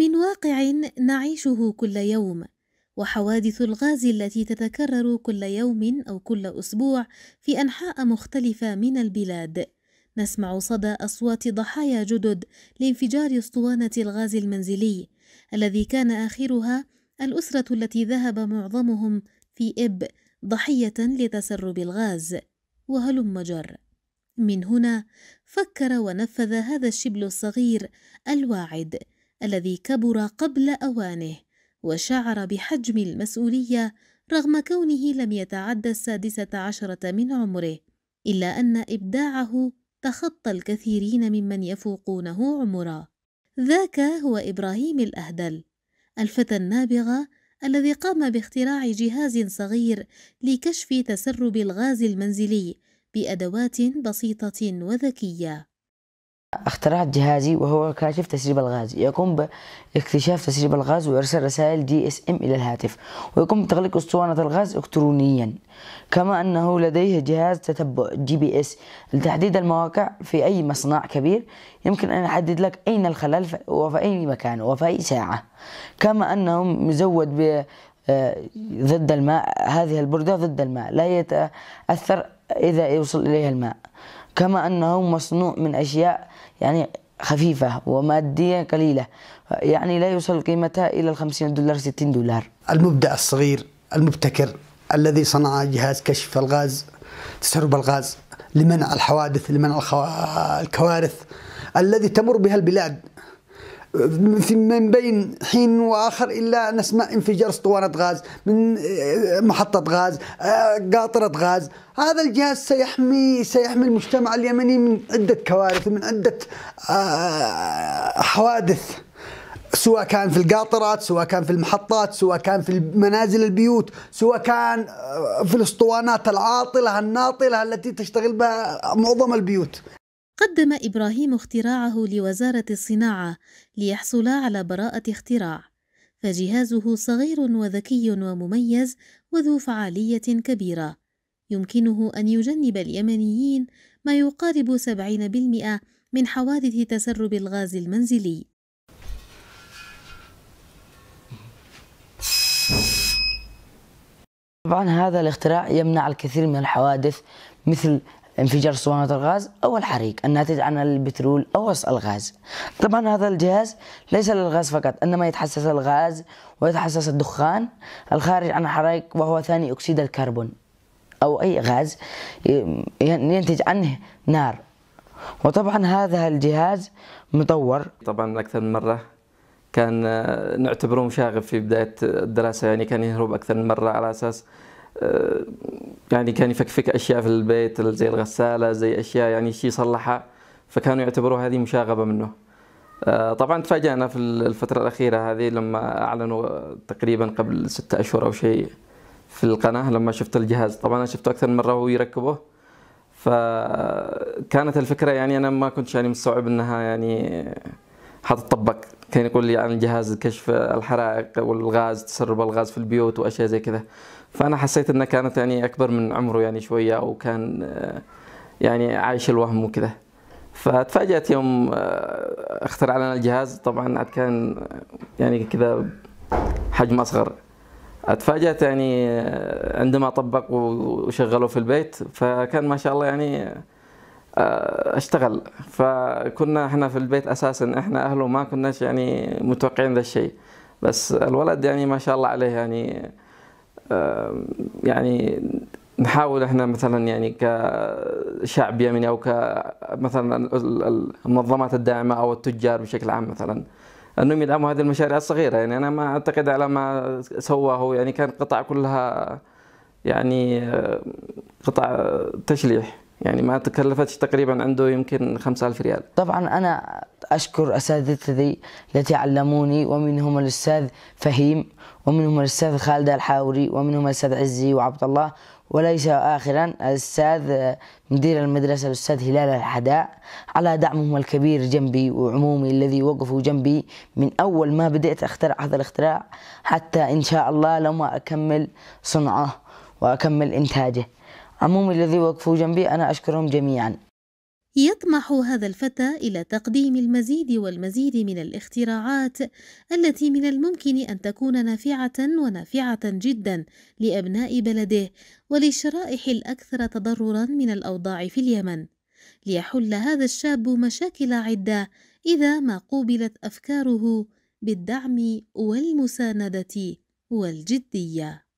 من واقع نعيشه كل يوم وحوادث الغاز التي تتكرر كل يوم او كل اسبوع في انحاء مختلفه من البلاد نسمع صدى اصوات ضحايا جدد لانفجار اسطوانه الغاز المنزلي الذي كان اخرها الاسره التي ذهب معظمهم في اب ضحيه لتسرب الغاز وهلم جر من هنا فكر ونفذ هذا الشبل الصغير الواعد الذي كبر قبل أوانه وشعر بحجم المسؤولية رغم كونه لم يتعد السادسة عشرة من عمره إلا أن إبداعه تخطى الكثيرين ممن يفوقونه عمرا ذاك هو إبراهيم الأهدل الفتى النابغة الذي قام باختراع جهاز صغير لكشف تسرب الغاز المنزلي بأدوات بسيطة وذكية اخترعت جهازي وهو كاشف تسريب الغاز يقوم باكتشاف تسريب الغاز وإرسال رسائل دي اس ام إلى الهاتف ويقوم بتغليق أسطوانة الغاز إلكترونيا كما أنه لديه جهاز تتبع جي بي اس لتحديد المواقع في أي مصنع كبير يمكن أن يحدد لك أين الخلل وفي أي مكان وفي أي ساعة كما أنه مزود ب آه، ضد الماء هذه البردة ضد الماء لا يتأثر إذا يوصل إليها الماء كما أنه مصنوع من أشياء يعني خفيفة ومادية قليلة يعني لا يوصل قيمتها إلى الخمسين دولار ستين دولار المبدع الصغير المبتكر الذي صنع جهاز كشف الغاز تسرب الغاز لمنع الحوادث لمنع الكوارث الذي تمر بها البلاد من بين حين واخر الا نسمع انفجار اسطوانه غاز من آه، محطه غاز آه، قاطره غاز هذا الجهاز سيحمي سيحمي المجتمع اليمني من عده كوارث ومن عده آه، حوادث سواء كان في القاطرات سواء كان في المحطات سواء كان في منازل البيوت سواء كان في الاسطوانات العاطلة الناطلة التي تشتغل بها معظم البيوت قدم إبراهيم اختراعه لوزارة الصناعة ليحصل على براءة اختراع، فجهازه صغير وذكي ومميز وذو فعالية كبيرة، يمكنه أن يجنب اليمنيين ما يقارب 70% من حوادث تسرب الغاز المنزلي. طبعا هذا الاختراع يمنع الكثير من الحوادث مثل انفجار صوانة الغاز أو الحريق الناتج عن البترول أو الغاز طبعا هذا الجهاز ليس للغاز فقط إنما يتحسس الغاز ويتحسس الدخان الخارج عن الحريق وهو ثاني أكسيد الكربون أو أي غاز ينتج عنه نار وطبعا هذا الجهاز مطور طبعا أكثر من مرة كان آه، نعتبره مشاغب في بداية الدراسة يعني كان يهرب أكثر من مرة على أساس آه، يعني كان يفكفك اشياء في البيت زي الغساله زي اشياء يعني شيء يصلحها فكانوا يعتبروا هذه مشاغبه منه آه، طبعا تفاجأنا في الفترة الأخيرة هذه لما أعلنوا تقريبا قبل ستة أشهر أو شيء في القناة لما شفت الجهاز طبعا أنا شفته أكثر من مرة وهو يركبه فكانت الفكرة يعني أنا ما كنت يعني مستوعب أنها يعني حتطبق كان يقول لي عن جهاز كشف الحرائق والغاز تسرب الغاز في البيوت واشياء زي كذا فانا حسيت انه كانت يعني اكبر من عمره يعني شويه او كان آه، يعني عايش الوهم وكذا فتفاجأت يوم آه، اخترع لنا الجهاز طبعا عاد كان آه، يعني كذا حجم اصغر اتفاجأت يعني عندما طبق وشغله في البيت فكان ما شاء الله يعني آه، اشتغل فكنا احنا في البيت اساسا احنا اهله ما كناش يعني متوقعين ذا الشيء بس الولد يعني ما شاء الله عليه يعني آه، يعني نحاول احنا مثلا يعني كشعب يمني او كمثلا المنظمات الداعمه او التجار بشكل عام مثلا انهم يدعموا هذه المشاريع الصغيره يعني انا ما اعتقد على ما سواه يعني كان قطع كلها يعني آه، قطع تشليح يعني ما تكلفتش تقريبا عنده يمكن 5000 ريال طبعا أنا أشكر أساتذتي التي علموني ومنهم الأستاذ فهيم ومنهم الأستاذ خالد الحاوري ومنهم الأستاذ عزي وعبد الله وليس آخرا الأستاذ مدير المدرسة الأستاذ هلال الحداء على دعمهم الكبير جنبي وعمومي الذي وقفوا جنبي من أول ما بدأت أخترع هذا الاختراع حتى إن شاء الله لما أكمل صنعه وأكمل إنتاجه عمومي الذي وقفوا جنبي أنا أشكرهم جميعا يطمح هذا الفتى إلى تقديم المزيد والمزيد من الاختراعات التي من الممكن أن تكون نافعة ونافعة جدا لأبناء بلده وللشرائح الأكثر تضررا من الأوضاع في اليمن ليحل هذا الشاب مشاكل عدة إذا ما قوبلت أفكاره بالدعم والمساندة والجدية